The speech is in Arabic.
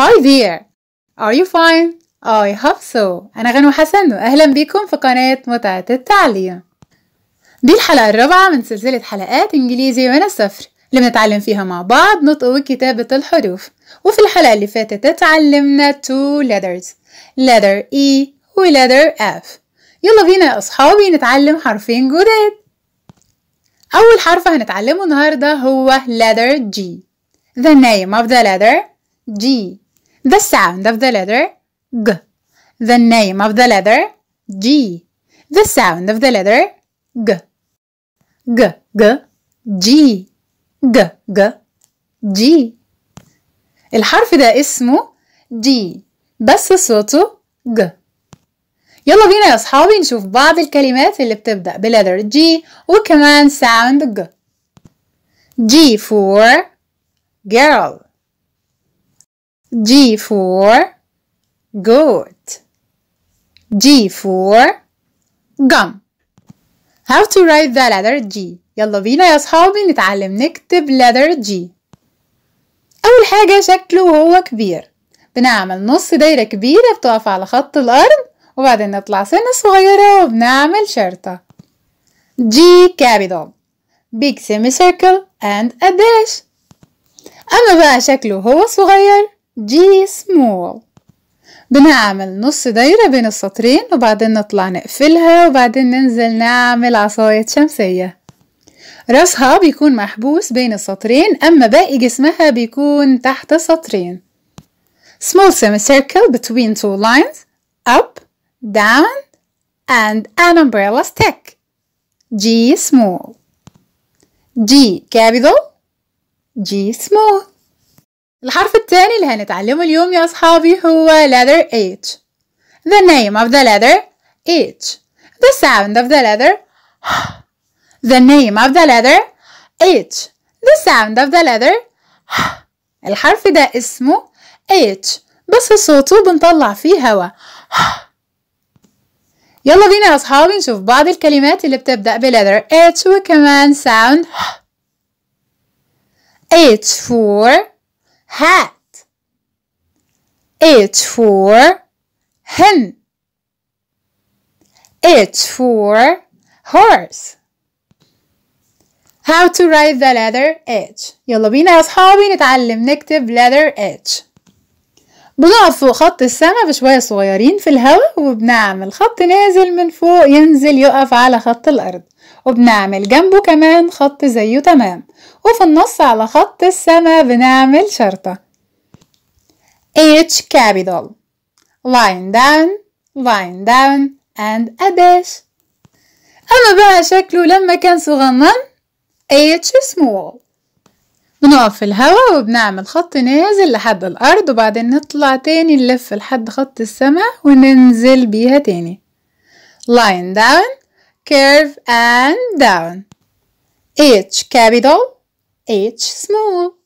هاي there! ار يو فاين اي هاف سو أنا غنوة حسن وأهلا بكم في قناة متعة التعليم. دي الحلقة الرابعة من سلسلة حلقات إنجليزي من الصفر اللي بنتعلم فيها مع بعض نطق وكتابة الحروف. وفي الحلقة اللي فاتت اتعلمنا تو letters letter E و letter F. يلا بينا يا أصحابي نتعلم حرفين جداد. أول حرف هنتعلمه النهاردة هو letter G. The name of the letter G The sound of the letter G. The name of the letter G. The sound of the letter G. G, G, G. G, G, G. الحرف ده اسمه G بس صوته G. يلا بينا يا أصحابي نشوف بعض الكلمات اللي بتبدأ بلتر G وكمان sound G. G for girl. G for goat. G for gum. How to write the letter G. يلا بينا يا صحابي نتعلم نكتب letter G. أول حاجة شكله وهو كبير. بنعمل نص دايرة كبيرة بتقف على خط الأرض وبعدين نطلع سنة صغيرة وبنعمل شرطة. G capital. Big semicircle and a dash. أما بقى شكله هو صغير جي سمول بنعمل نص دايرة بين السطرين وبعدين نطلع نقفلها وبعدين ننزل نعمل عصاية شمسية راسها بيكون محبوس بين السطرين أما باقي جسمها بيكون تحت سطرين small semicircle between two lines up, down and an umbrella stick G small G capital G small الحرف الثاني اللي هنتعلمه اليوم يا أصحابي هو letter H. The name of the letter H. The sound of the letter The name of the letter H. The sound of the letter الحرف ده اسمه H بس صوته بنطلع فيه هوا يلا بينا يا أصحابي نشوف بعض الكلمات اللي بتبدأ letter H وكمان sound H for hat. It's for him. It's for horse. How to write the letter H. يلا بينا يا صحابي نتعلم نكتب letter H. بنقف فوق خط السما بشوية صغيرين في الهواء وبنعمل خط نازل من فوق ينزل يقف على خط الأرض وبنعمل جنبه كمان خط زيه تمام وفي النص على خط السما بنعمل شرطة H capital line down line down and a dash أما بقى شكله لما كان صغنن H small بنقف في الهوا وبنعمل خط نازل لحد الأرض وبعدين نطلع تاني نلف لحد خط السما وننزل بيها تاني line down curve and down H capital H small.